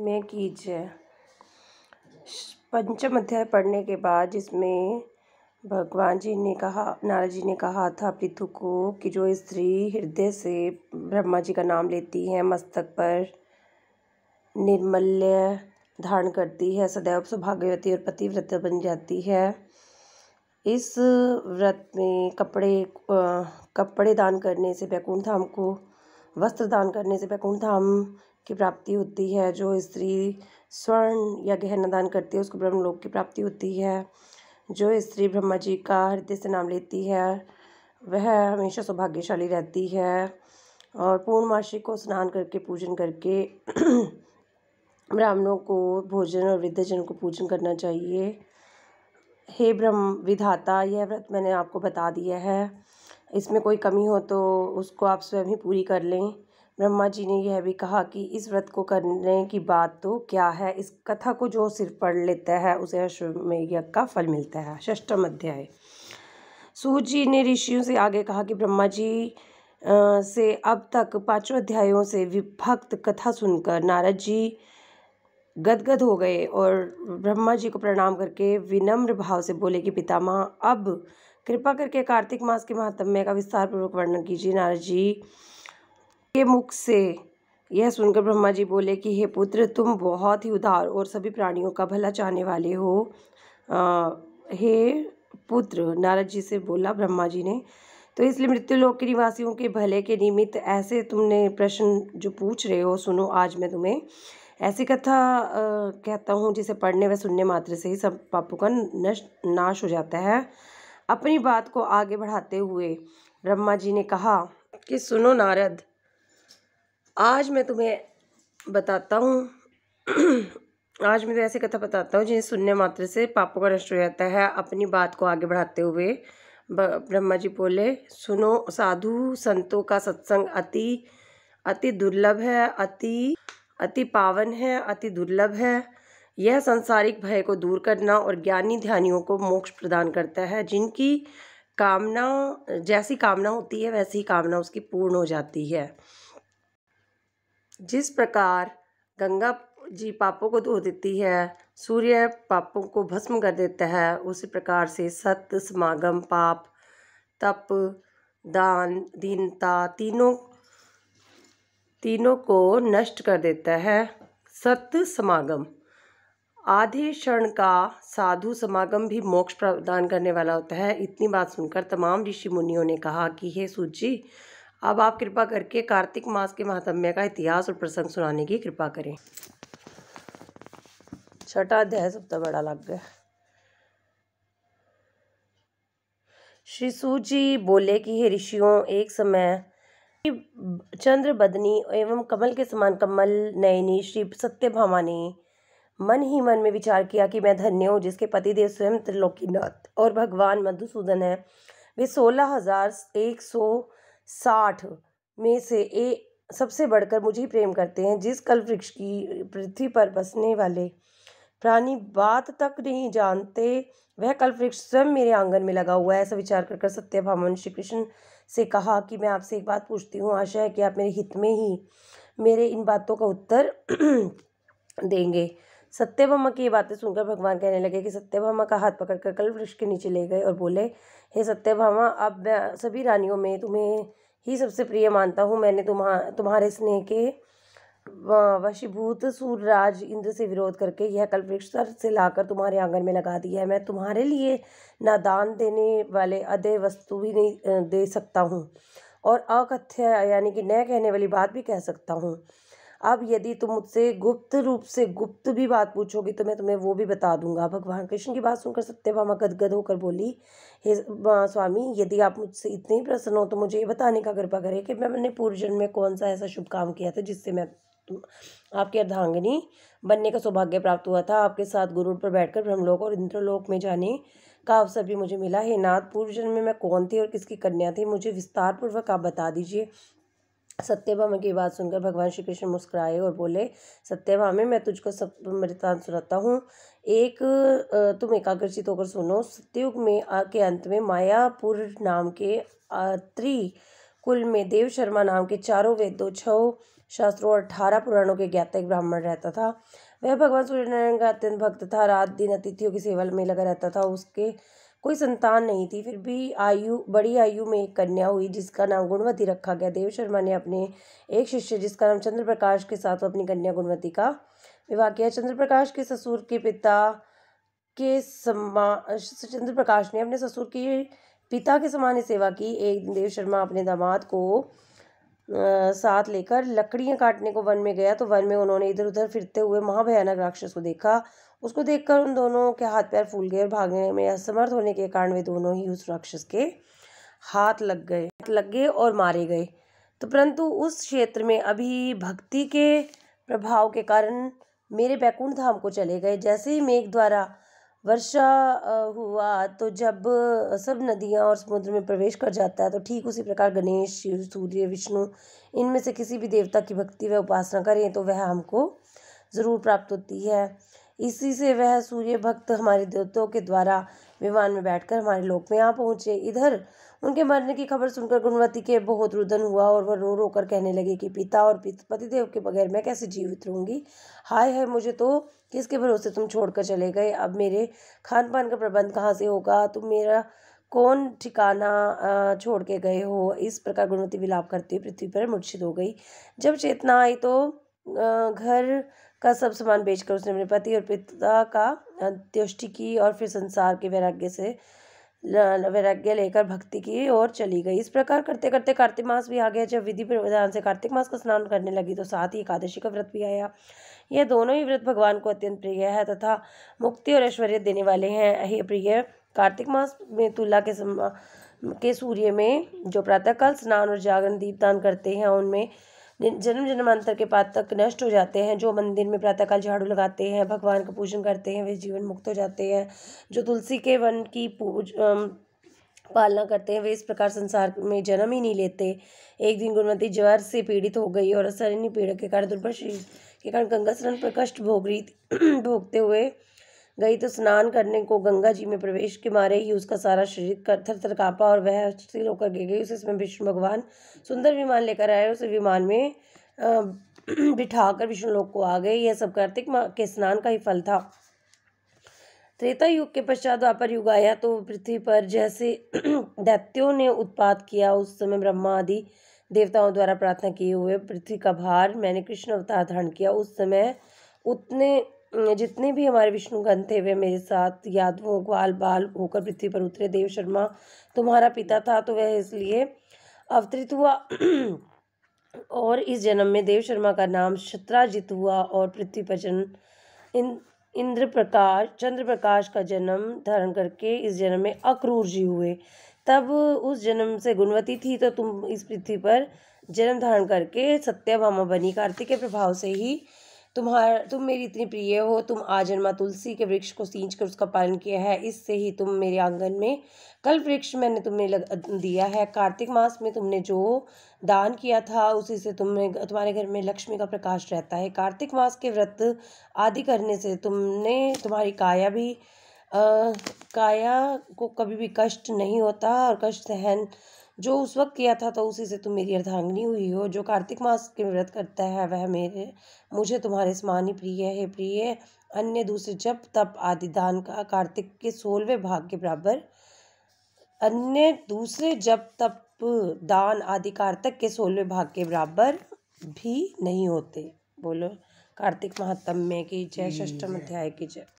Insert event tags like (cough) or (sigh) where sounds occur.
में कीजिए पंचम अध्याय पढ़ने के बाद जिसमें भगवान जी ने कहा नारद जी ने कहा था पृथु को कि जो स्त्री हृदय से ब्रह्मा जी का नाम लेती है मस्तक पर निर्मल्य धारण करती है सदैव सौभाग्यवती और पतिव्रत बन जाती है इस व्रत में कपड़े कपड़े दान करने से बैकुंठ धाम को वस्त्र दान करने से बैकुंठ धाम की प्राप्ति होती है जो स्त्री स्वर्ण या गहना दान करती है उसको ब्रह्मलोक की प्राप्ति होती है जो स्त्री ब्रह्मा जी का हृदय से नाम लेती है वह हमेशा सौभाग्यशाली रहती है और पूर्णमासी को स्नान करके पूजन करके (clears throat) ब्राह्मणों को भोजन और वृद्धजन को पूजन करना चाहिए हे ब्रह्म विधाता यह व्रत मैंने आपको बता दिया है इसमें कोई कमी हो तो उसको आप स्वयं ही पूरी कर लें ब्रह्मा जी ने यह भी कहा कि इस व्रत को करने की बात तो क्या है इस कथा को जो सिर पढ़ लेता है उसे अश्वमेघ यज्ञ का फल मिलता है षष्टम अध्याय सूर्य जी ने ऋषियों से आगे कहा कि ब्रह्मा जी से अब तक पांचों अध्यायों से विभक्त कथा सुनकर नारद जी गदगद हो गए और ब्रह्मा जी को प्रणाम करके विनम्र भाव से बोले कि पितामह अब कृपा करके कार्तिक मास के महात्म्य का विस्तार पूर्वक वर्णन कीजिए नारद जी के मुख से यह सुनकर ब्रह्मा जी बोले कि हे पुत्र तुम बहुत ही उदार और सभी प्राणियों का भला चाहने वाले हो आ, हे पुत्र नारद जी से बोला ब्रह्मा जी ने तो इसलिए मृत्यु लोक के निवासियों के भले के निमित्त ऐसे तुमने प्रश्न जो पूछ रहे हो सुनो आज मैं तुम्हें ऐसी कथा कहता हूँ जिसे पढ़ने व सुनने मात्र से ही सब पापों का नष्ट नाश हो जाता है अपनी बात को आगे बढ़ाते हुए ब्रह्मा जी ने कहा कि सुनो नारद आज मैं तुम्हें बताता हूँ (clears throat) आज मैं तो ऐसी कथा बताता हूँ जिन्हें सुनने मात्र से पापों का नष्ट हो जाता है अपनी बात को आगे बढ़ाते हुए ब्रह्मा जी बोले सुनो साधु संतों का सत्संग अति अति दुर्लभ है अति अति पावन है अति दुर्लभ है यह संसारिक भय को दूर करना और ज्ञानी ध्यानियों को मोक्ष प्रदान करता है जिनकी कामना जैसी कामना होती है वैसी ही कामना उसकी पूर्ण हो जाती है जिस प्रकार गंगा जी पापों को धो देती है सूर्य पापों को भस्म कर देता है उसी प्रकार से सत्य समागम पाप तप दान दीनता तीनों तीनों को नष्ट कर देता है सत्य समागम आधे क्षण का साधु समागम भी मोक्ष प्रदान करने वाला होता है इतनी बात सुनकर तमाम ऋषि मुनियों ने कहा कि हे सूची अब आप कृपा करके कार्तिक मास के महात्म्य का इतिहास और प्रसंग सुनाने की कृपा करें छठा अध्याय सबसे बड़ा लग गया श्री सूजी बोले कि हे ऋषियों एक समय चंद्र बदनी एवं कमल के समान कमल नयनी श्री सत्यभामा ने मन ही मन में विचार किया कि मैं धन्य हूँ जिसके देव स्वयं त्रिलोकीनाथ और भगवान मधुसूदन है वे सोलह हजार एक सौ साठ में से ए सबसे बढ़कर मुझे ही प्रेम करते हैं जिस कल वृक्ष की पृथ्वी पर बसने वाले प्राणी बात तक नहीं जानते वह कल वृक्ष स्वयं मेरे आंगन में लगा हुआ है ऐसा विचार कर कर सत्यभामा श्री कृष्ण से कहा कि मैं आपसे एक बात पूछती हूँ आशा है कि आप मेरे हित में ही मेरे इन बातों का उत्तर (clears throat) देंगे सत्यभामा की ये बातें सुनकर भगवान कहने लगे कि सत्यभामा का हाथ पकड़कर कल वृक्ष के नीचे ले गए और बोले हे सत्यभामा अब सभी रानियों में तुम्हें ही सबसे प्रिय मानता हूँ मैंने तुम्हा तुम्हारे स्नेह के वशीभूत सूर्यराज इंद्र से विरोध करके यह कल्पवृक्ष सर से लाकर तुम्हारे आंगन में लगा दिया है मैं तुम्हारे लिए ना दान देने वाले अदय वस्तु भी नहीं दे सकता हूँ और अकथ्य यानी कि न कहने वाली बात भी कह सकता हूँ अब यदि तुम मुझसे गुप्त रूप से गुप्त भी बात पूछोगी तो मैं तुम्हें वो भी बता दूंगा भगवान कृष्ण की बात सुनकर सत्यभामा गदगद होकर बोली हे स्वामी यदि आप मुझसे इतने ही प्रसन्न हो तो मुझे ये बताने का कृपा करें कि मैंने पूर्व जन्म में कौन सा ऐसा शुभ काम किया था जिससे मैं आपकी अर्धांगिनी बनने का सौभाग्य प्राप्त हुआ था आपके साथ गुरु पर बैठकर ब्रह्मलोक और इंद्रलोक में जाने का अवसर भी मुझे मिला हे नाथ पूर्व जन्म में मैं कौन थी और किसकी कन्या थी मुझे विस्तार पूर्वक आप बता दीजिए सत्यभामा की बात सुनकर भगवान श्री कृष्ण मुस्कुराए और बोले सत्यभामे मैं तुझको सब मृतान सुनाता हूँ एक तुम एकाग्रचित होकर सुनो सत्युग में आ के अंत में मायापुर नाम के त्रि कुल में देव शर्मा नाम के चारों वेदों छः शास्त्रों और अठारह पुराणों के ज्ञात एक ब्राह्मण रहता था वह भगवान सूर्यनारायण का अत्यंत भक्त था रात दिन अतिथियों की सेवा में लगा रहता था उसके कोई संतान नहीं थी फिर भी आयु बड़ी आयु में एक कन्या हुई जिसका नाम गुणवती रखा गया देव शर्मा ने अपने एक शिष्य जिसका नाम चंद्र प्रकाश के साथ अपनी कन्या गुणवती का विवाह किया चंद्र प्रकाश के ससुर के पिता के समान चंद्र प्रकाश ने अपने ससुर के पिता के समान सेवा की एक दिन देव शर्मा अपने दामाद को साथ लेकर लकड़ियाँ काटने को वन में गया तो वन में उन्होंने इधर उधर फिरते हुए महाभयानक राक्षस को देखा उसको देखकर उन दोनों के हाथ पैर फूल गए और भागने में असमर्थ होने के कारण वे दोनों ही उस राक्षस के हाथ लग गए हाथ लग गए और मारे गए तो परंतु उस क्षेत्र में अभी भक्ति के प्रभाव के कारण मेरे बैकुंठ धाम को चले गए जैसे ही मेघ द्वारा वर्षा हुआ तो जब सब नदियाँ और समुद्र में प्रवेश कर जाता है तो ठीक उसी प्रकार गणेश शिव सूर्य विष्णु इनमें से किसी भी देवता की भक्ति व उपासना करें तो वह हमको ज़रूर प्राप्त होती है इसी से वह सूर्य भक्त हमारे देवताओं के द्वारा विमान में बैठकर हमारे लोक में यहाँ पहुँचे इधर उनके मरने की खबर सुनकर गुणवती के बहुत रुदन हुआ और वह रो रो कर कहने लगे कि पिता और पतिदेव के बगैर मैं कैसे जीवित रहूँगी हाय है मुझे तो किसके भरोसे तुम छोड़कर चले गए अब मेरे खान पान का प्रबंध कहाँ से होगा तुम मेरा कौन ठिकाना छोड़ के गए हो इस प्रकार गुणवती विलाप करती हुई पृथ्वी पर मूर्छित हो गई जब चेतना आई तो घर का सब सामान बेचकर उसने अपने पति और पिता का अंत्युष्टि की और फिर संसार के वैराग्य से वैराग्य लेकर भक्ति की ओर चली गई इस प्रकार करते करते कार्तिक मास भी आ गया जब विधि प्रधान से कार्तिक मास का स्नान करने लगी तो साथ ही एकादशी का व्रत भी आया यह दोनों ही व्रत भगवान को अत्यंत प्रिय है तथा मुक्ति और ऐश्वर्य देने वाले हैं यह प्रिय कार्तिक मास में तुला के सम के सूर्य में जो प्रातःकाल स्नान और जागरण दीपदान करते हैं उनमें जन्म जन्मांतर के पात तक नष्ट हो जाते हैं जो मंदिर में प्रातःकाल झाड़ू लगाते हैं भगवान का पूजन करते हैं वे जीवन मुक्त हो जाते हैं जो तुलसी के वन की पूज पालना करते हैं वे इस प्रकार संसार में जन्म ही नहीं लेते एक दिन गुणवती ज्वर से पीड़ित हो गई और असहनीय पीड़ा के कारण दुर्बल शरीर के कारण गंगा स्नान पर कष्ट भोग रही (clears throat) भोगते हुए गई तो स्नान करने को गंगा जी में प्रवेश के मारे ही उसका सारा शरीर कर थर थर काँपा और वह स्थिर होकर गिर गई उसे इसमें विष्णु भगवान सुंदर विमान लेकर आए उसे विमान में (clears throat) बिठाकर विष्णु लोक को आ गए यह सब कार्तिक के स्नान का ही फल था त्रेता युग के पश्चात द्वापर युग आया तो पृथ्वी पर जैसे (clears throat) दैत्यों ने उत्पात किया उस समय ब्रह्मा आदि देवताओं द्वारा प्रार्थना किए हुए पृथ्वी का भार मैंने कृष्ण अवतार धारण किया उस समय उतने जितने भी हमारे विष्णु गण थे वे मेरे साथ यादवों ग्वाल बाल होकर पृथ्वी पर उतरे देव शर्मा तुम्हारा पिता था तो वह इसलिए अवतरित हुआ (clears throat) और इस जन्म में देव शर्मा का नाम शत्राजित हुआ और पृथ्वी पर जन्म इन इंद्र प्रकाश चंद्र प्रकाश का जन्म धारण करके इस जन्म में अक्रूर जी हुए तब उस जन्म से गुणवती थी तो तुम इस पृथ्वी पर जन्म धारण करके सत्याभामा बनी कार्तिक के प्रभाव से ही तुम्हार तुम मेरी इतनी प्रिय हो तुम आज जन्मा तुलसी के वृक्ष को सींच कर उसका पालन किया है इससे ही तुम मेरे आंगन में कल वृक्ष मैंने तुम्हें लग दिया है कार्तिक मास में तुमने जो दान किया था उसी से तुम्हें तुम्हारे घर में लक्ष्मी का प्रकाश रहता है कार्तिक मास के व्रत आदि करने से तुमने तुम्हारी काया भी आ, काया को कभी भी कष्ट नहीं होता और कष्ट सहन जो उस वक्त किया था तो उसी से तुम मेरी अर्धांगनी हुई हो जो कार्तिक मास के व्रत करता है वह मेरे मुझे तुम्हारे समान ही प्रिय है प्रिय अन्य दूसरे जप तप आदि दान का कार्तिक के सोलहवें भाग के बराबर अन्य दूसरे जप तप दान आदि कार्तिक के सोलहवें भाग के बराबर भी नहीं होते बोलो कार्तिक महात्म्य की जय ष्टम अध्याय की जय